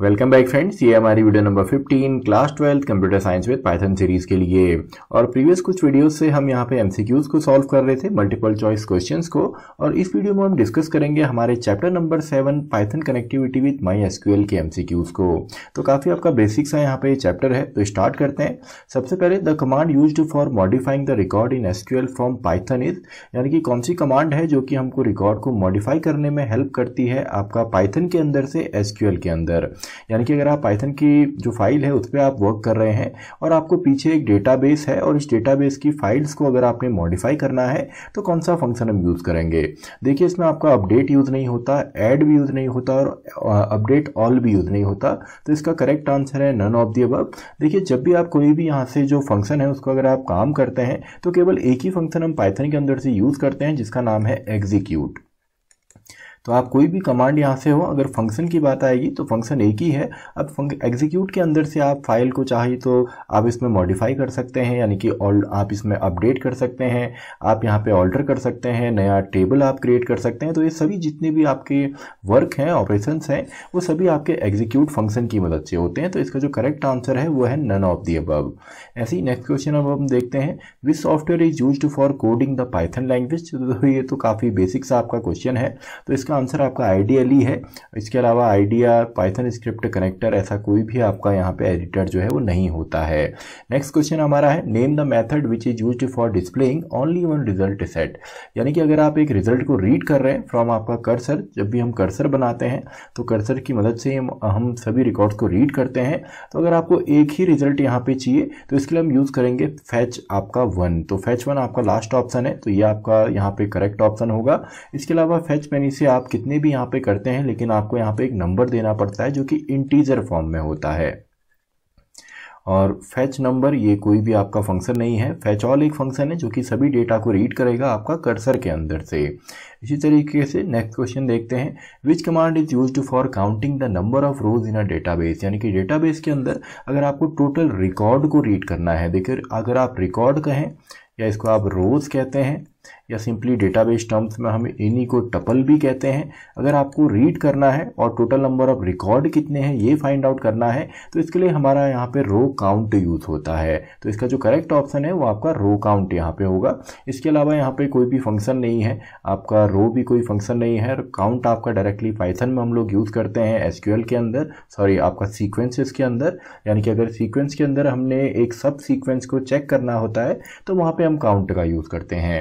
welcome back friends ये हमारी video number 15 class twelfth computer science with Python series के लिए और प्रीवियस कुछ वीडियोस से हम यहाँ पे एमसीक्यूज को सॉल्व कर रहे थे मल्टीपल चॉइस क्वेश्चंस को और इस वीडियो में हम डिस्कस करेंगे हमारे chapter number seven Python connectivity with MySQL को तो काफ़ी आपका बेसिक सा यहाँ पे चैप्टर है तो स्टार्ट करते हैं सबसे पहले the command used for modifying the record in S from Python is यानी कि कौन सी कमांड है जो कि हमको रिकॉर्ड को मॉडिफाई करने में हेल्प करती है आपका पाइथन के अंदर से एस के अंदर यानी कि अगर आप पाइथन की जो फाइल है उस पर आप वर्क कर रहे हैं और आपको पीछे एक डेटाबेस है और इस डेटाबेस की फाइल्स को अगर आपने मॉडिफाई करना है तो कौन सा फंक्शन हम यूज़ करेंगे देखिए इसमें आपका अपडेट यूज़ नहीं होता ऐड भी यूज़ नहीं होता और अपडेट ऑल भी यूज़ नहीं होता तो इसका करेक्ट आंसर है नन ऑफ दी अब देखिए जब भी आप कोई भी यहाँ से जो फंक्शन है उसको अगर आप काम करते हैं तो केवल एक ही फंक्शन हम पाइथन के अंदर से यूज़ करते हैं जिसका नाम है एग्जीक्यूट तो आप कोई भी कमांड यहाँ से हो अगर फंक्शन की बात आएगी तो फंक्शन एक ही है अब एग्जीक्यूट के अंदर से आप फाइल को चाहिए तो आप इसमें मॉडिफाई कर सकते हैं यानी कि आप इसमें अपडेट कर सकते हैं आप यहाँ पे ऑल्टर कर सकते हैं नया टेबल आप क्रिएट कर सकते हैं तो ये सभी जितने भी आपके वर्क हैं ऑपरेशन हैं वो सभी आपके एग्जीक्यूट फंक्शन की मदद से होते हैं तो इसका जो करेक्ट आंसर है वो है नन ऑफ दी अबव ऐसे ही नेक्स्ट क्वेश्चन अब हम देखते हैं which software is used for coding the Python language तो ये तो काफ़ी बेसिक सा आपका क्वेश्चन है तो इसका आंसर आपका आइडियली है इसके अलावा आइडिया पाइथन स्क्रिप्ट कनेक्टर ऐसा कोई भी आपका यहाँ पे एडिटर जो है वो नहीं होता है नेक्स्ट क्वेश्चन हमारा है name the method which is used for displaying only one result set यानी कि अगर आप एक रिजल्ट को रीड कर रहे हैं फ्रॉम आपका कर्सर जब भी हम कर्सर बनाते हैं तो कर्सर की मदद से हम, हम सभी रिकॉर्ड्स को रीड करते हैं तो अगर आपको एक ही रिजल्ट यहाँ पे चाहिए तो इसके लिए हम यूज़ करेंगे फैच आपका वन तो फैच वन आपका लास्ट ऑप्शन है तो ये आपका यहाँ पे करेक्ट ऑप्शन होगा इसके अलावा फैच मैनी से आप आप कितने भी यहाँ पे करते हैं लेकिन आपको यहाँ पे एक नंबर देना पड़ता है जो कि इंटीजर फॉर्म में होता है और फैच नंबर ये कोई भी आपका फंक्शन नहीं है फैच ऑल एक फंक्शन है जो कि सभी डेटा को रीड करेगा आपका कर्सर के अंदर से इसी तरीके से नेक्स्ट क्वेश्चन देखते हैं which command is used for counting the number of rows in a database यानी कि डेटाबेस के अंदर अगर आपको टोटल रिकॉर्ड को रीड करना है देखिए अगर आप रिकॉर्ड कहें या इसको आप रोज कहते हैं या सिंपली डेटाबेस टर्म्स में हम इन्हीं को टपल भी कहते हैं अगर आपको रीड करना है और टोटल नंबर ऑफ रिकॉर्ड कितने हैं ये फाइंड आउट करना है तो इसके लिए हमारा यहाँ पे रो काउंट यूज़ होता है तो इसका जो करेक्ट ऑप्शन है वो आपका रो काउंट यहाँ पे होगा इसके अलावा यहाँ पे कोई भी फंक्शन नहीं है आपका रो भी कोई फंक्शन नहीं है काउंट आपका डायरेक्टली पाइथन में हम लोग यूज़ करते हैं एस के अंदर सॉरी आपका सीक्वेंसेस के अंदर यानी कि अगर सीक्वेंस के अंदर हमने एक सब सीक्वेंस को चेक करना होता है तो वहाँ पर हम काउंट का यूज़ करते हैं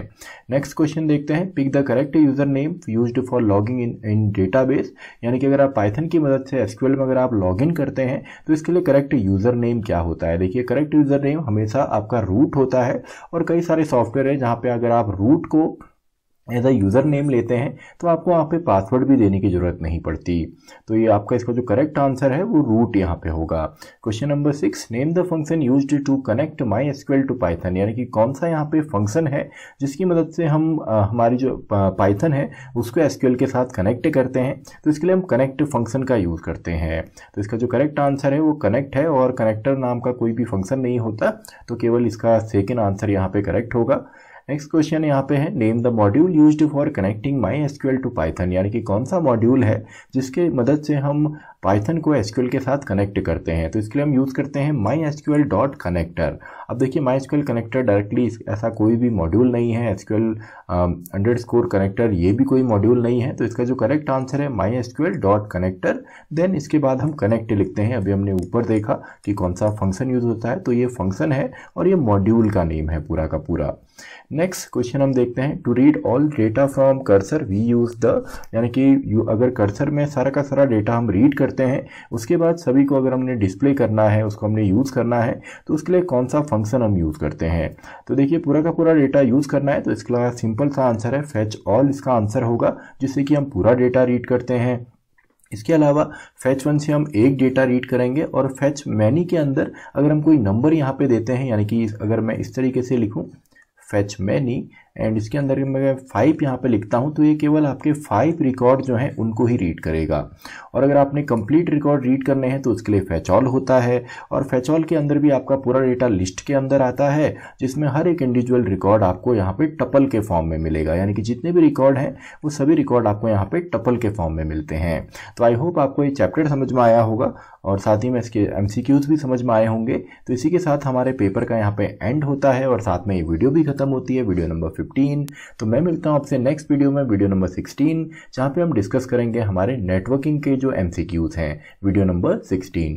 नेक्स्ट क्वेश्चन देखते हैं pick the correct user name used for logging in in database यानी कि अगर आप पाइथन की मदद से एसक्यूएल में अगर आप लॉगिन करते हैं तो इसके लिए करेक्ट यूजर नेम क्या होता है देखिए करेक्ट यूजर नेम हमेशा आपका रूट होता है और कई सारे सॉफ्टवेयर है जहाँ पे अगर आप रूट को एज अ यूज़र नेम लेते हैं तो आपको वहाँ पे पासवर्ड भी देने की ज़रूरत नहीं पड़ती तो ये आपका इसका जो करेक्ट आंसर है वो रूट यहाँ पे होगा question number six name the function used to connect MySQL to Python यानी कि कौन सा यहाँ पे फंक्शन है जिसकी मदद से हम आ, हमारी जो पाइथन है उसको एसक्यूएल के साथ कनेक्ट करते हैं तो इसके लिए हम कनेक्ट फंक्शन का यूज़ करते हैं तो इसका जो करेक्ट आंसर है वो कनेक्ट है और कनेक्टर नाम का कोई भी फंक्शन नहीं होता तो केवल इसका सेकेंड आंसर यहाँ पर करेक्ट होगा नेक्स्ट क्वेश्चन यहाँ पे है name the module used for connecting MySQL to Python यानी कि कौन सा मॉड्यूल है जिसके मदद से हम पाइथन को एसक्यूएल के साथ कनेक्ट करते हैं तो इसके लिए हम यूज़ करते हैं माई एसक्यूएल डॉट कनेक्टर अब देखिए माई एसक्यूएल कनेक्टर डायरेक्टली ऐसा कोई भी मॉड्यूल नहीं है एसक्यूएल अंडर स्कोर कनेक्टर ये भी कोई मॉड्यूल नहीं है तो इसका जो करेक्ट आंसर है MySQL dot connector then इसके बाद हम कनेक्ट लिखते हैं अभी हमने ऊपर देखा कि कौन सा फंक्शन यूज़ होता है तो ये फंक्शन है और ये मॉड्यूल का नेम है पूरा का पूरा नेक्स्ट क्वेश्चन हम देखते हैं to read all data from cursor we use the यानी कि यू अगर कर्सर में सारा का सारा डेटा हम रीड करते हैं उसके बाद सभी को अगर हमने डिस्प्ले करना है उसको हमने यूज़ करना है तो उसके लिए कौन सा फंक्शन हम यूज़ करते हैं तो देखिए पूरा का पूरा डेटा यूज़ करना है तो इसके अलावा सिंपल सा आंसर है फैच ऑल इसका आंसर होगा जिससे कि हम पूरा डेटा रीड करते हैं इसके अलावा फैच वन से हम एक डेटा रीड करेंगे और फैच मैनी के अंदर अगर हम कोई नंबर यहाँ पे देते हैं यानी कि अगर मैं इस तरीके से लिखूँ fetch many एंड इसके अंदर मैं फाइव यहाँ पे लिखता हूँ तो ये केवल आपके फाइव रिकॉर्ड जो हैं उनको ही रीड करेगा और अगर आपने कंप्लीट रिकॉर्ड रीड करने हैं तो उसके लिए फैचॉल होता है और फैचॉल के अंदर भी आपका पूरा डेटा लिस्ट के अंदर आता है जिसमें हर एक इंडिविजुअल रिकॉर्ड आपको यहाँ पर टपल के फॉर्म में मिलेगा यानी कि जितने भी रिकॉर्ड हैं वो सभी रिकॉर्ड आपको यहाँ पर टपल के फॉर्म में मिलते हैं तो आई होप आपको ये चैप्टर समझ में आया होगा और साथ ही में इसके एम भी समझ में आए होंगे तो इसी के साथ हमारे पेपर का यहाँ पे एंड होता है और साथ में ये वीडियो भी खत्म होती है वीडियो नंबर 15 तो मैं मिलता हूँ आपसे नेक्स्ट वीडियो में वीडियो नंबर 16 जहाँ पे हम डिस्कस करेंगे हमारे नेटवर्किंग के जो एम हैं वीडियो नंबर 16